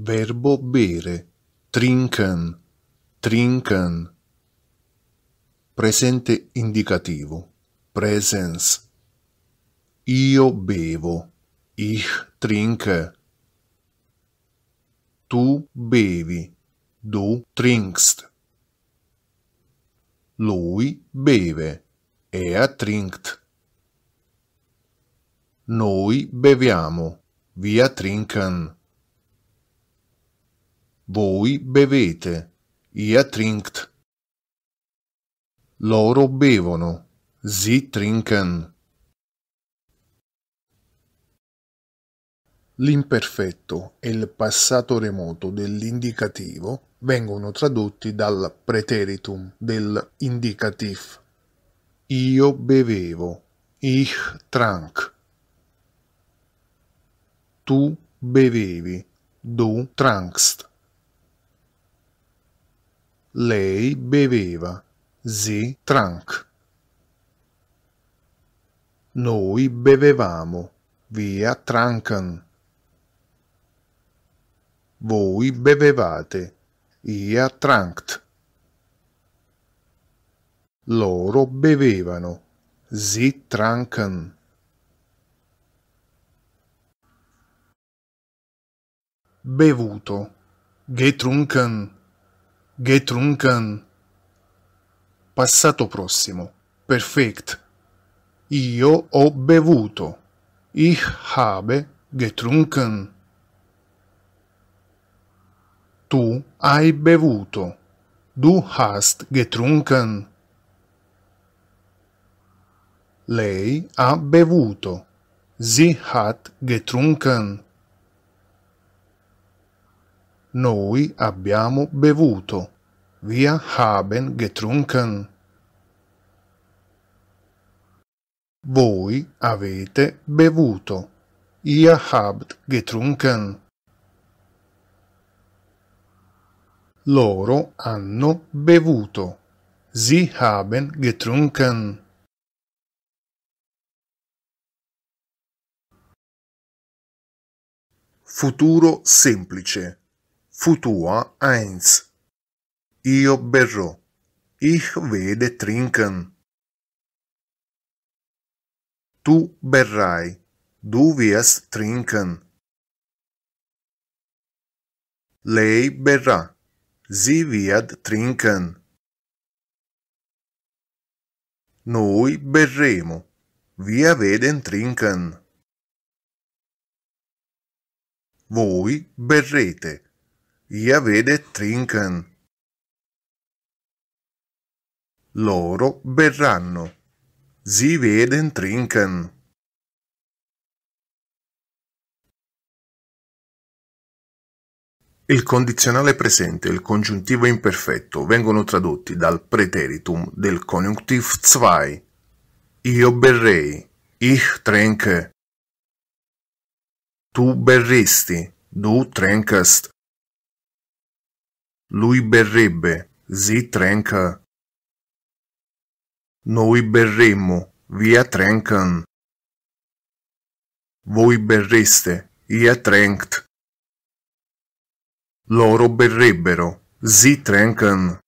Verbo bere. Trinken. Trinken. Presente indicativo. Presence. Io bevo. Ich trinke. Tu bevi. Du trinkst. Lui beve. Er trinkt. Noi beviamo. Wir trinken voi bevete, ihr trinkt. Loro bevono, sie trinken. L'imperfetto e il passato remoto dell'indicativo vengono tradotti dal preteritum del indicativ. Io bevevo, ich trank. Tu bevevi, du trankst. Lei beveva. Sie trank. Noi bevevamo. Via tranken. Voi bevevate. Ia trankt. Loro bevevano. Sie tranken. Bevuto. Getrunken getrunken. Passato prossimo. Perfect. Io ho bevuto. Ich habe getrunken. Tu hai bevuto. Du hast getrunken. Lei ha bevuto. Sie hat getrunken. Noi abbiamo bevuto. Wir haben getrunken. Voi avete bevuto. Ihr habt getrunken. Loro hanno bevuto. Sie haben getrunken. Futuro semplice. Futua eins. Io berrò. Ich werde trinken. Tu berrai. Du wirst trinken. Lei berrà. Sie wird trinken. Noi berremo. Wir werden trinken. Voi berrete. Ia vede trincan. Loro berranno. Sie veden trinken. Il condizionale presente e il congiuntivo imperfetto vengono tradotti dal preteritum del conjunctiv 2. Io berrei, ich trinke. Tu berresti, du trinkest. Lui berrebbe, zi Trenca. Noi berremmo, via Trencan. Voi berreste, ia Trenct. Loro berrebbero, zi Trencan.